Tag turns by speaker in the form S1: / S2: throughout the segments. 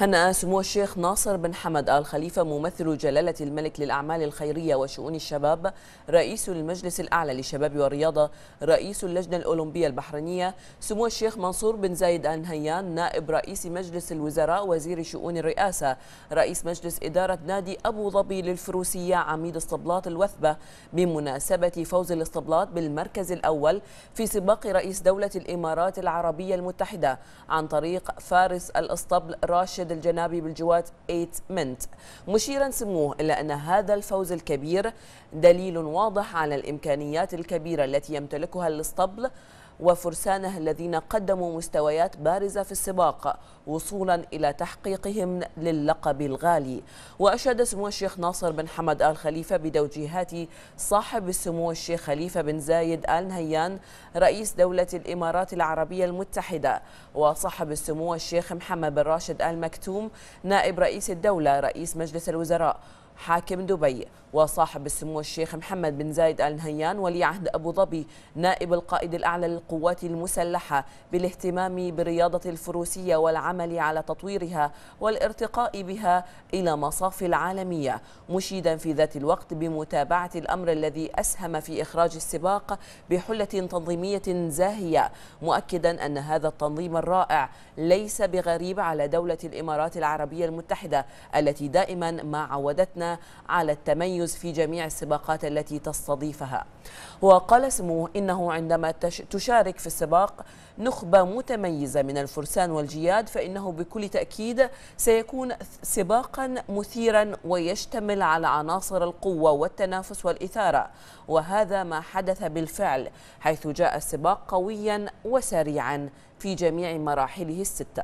S1: هنأ سمو الشيخ ناصر بن حمد آل خليفة ممثل جلالة الملك للأعمال الخيرية وشؤون الشباب رئيس المجلس الأعلى للشباب والرياضة رئيس اللجنة الأولمبية البحرينية سمو الشيخ منصور بن زايد آل نهيان نائب رئيس مجلس الوزراء وزير شؤون الرئاسة رئيس مجلس إدارة نادي أبو ظبي للفروسية عميد اسطبلات الوثبة بمناسبة فوز الاسطبلات بالمركز الأول في سباق رئيس دولة الإمارات العربية المتحدة عن طريق فارس الاسطبل راشد أرشد الجنابي بالجوات 8 منت مشيرا سموه إلى أن هذا الفوز الكبير دليل واضح على الإمكانيات الكبيرة التي يمتلكها الاسطبل وفرسانه الذين قدموا مستويات بارزة في السباق وصولا إلى تحقيقهم للقب الغالي وأشاد سمو الشيخ ناصر بن حمد آل خليفة بتوجيهات صاحب السمو الشيخ خليفة بن زايد آل نهيان رئيس دولة الإمارات العربية المتحدة وصاحب السمو الشيخ محمد بن راشد آل مكتوم نائب رئيس الدولة رئيس مجلس الوزراء حاكم دبي وصاحب السمو الشيخ محمد بن زايد آل نهيان ولي عهد أبو ظبي نائب القائد الأعلى للقوات المسلحة بالاهتمام برياضة الفروسية والعمل على تطويرها والارتقاء بها إلى مصاف العالمية مشيدا في ذات الوقت بمتابعة الأمر الذي أسهم في إخراج السباق بحلة تنظيمية زاهية مؤكدا أن هذا التنظيم الرائع ليس بغريب على دولة الإمارات العربية المتحدة التي دائما ما عودتنا على التميز في جميع السباقات التي تستضيفها وقال سموه إنه عندما تشارك في السباق نخبة متميزة من الفرسان والجياد فإنه بكل تأكيد سيكون سباقا مثيرا ويشتمل على عناصر القوة والتنافس والإثارة وهذا ما حدث بالفعل حيث جاء السباق قويا وسريعا في جميع مراحله السته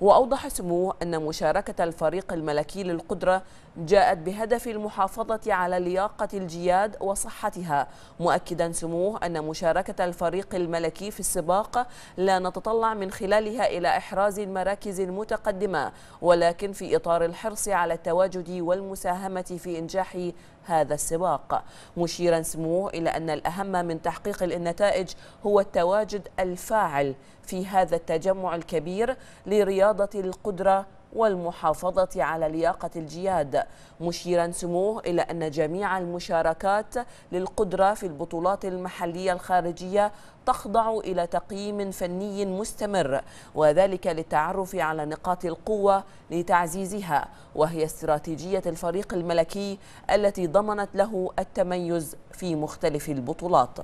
S1: وأوضح سموه أن مشاركة الفريق الملكي للقدرة جاءت بهدف المحافظة على لياقة الجياد وصحتها مؤكدا سموه أن مشاركة الفريق الملكي في السباق لا نتطلع من خلالها إلى إحراز المراكز المتقدمة ولكن في إطار الحرص على التواجد والمساهمة في إنجاح هذا السباق مشيرا سموه إلى أن الأهم من تحقيق النتائج هو التواجد الفاعل في هذا التجمع الكبير لرياضة القدرة والمحافظة على لياقة الجياد مشيرا سموه إلى أن جميع المشاركات للقدرة في البطولات المحلية الخارجية تخضع إلى تقييم فني مستمر وذلك للتعرف على نقاط القوة لتعزيزها وهي استراتيجية الفريق الملكي التي ضمنت له التميز في مختلف البطولات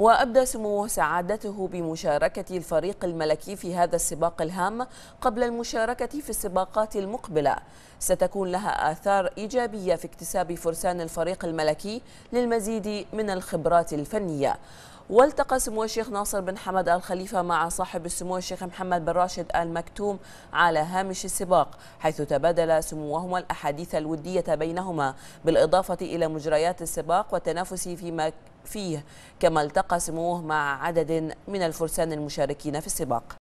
S1: وأبدى سموه سعادته بمشاركة الفريق الملكي في هذا السباق الهام قبل المشاركة في السباقات المقبلة ستكون لها آثار إيجابية في اكتساب فرسان الفريق الملكي للمزيد من الخبرات الفنية والتقى سمو الشيخ ناصر بن حمد الخليفة مع صاحب السمو الشيخ محمد بن راشد آل مكتوم على هامش السباق حيث تبادل سموهما الأحاديث الودية بينهما بالإضافة إلى مجريات السباق والتنافس فيما فيه كما التقى سموه مع عدد من الفرسان المشاركين في السباق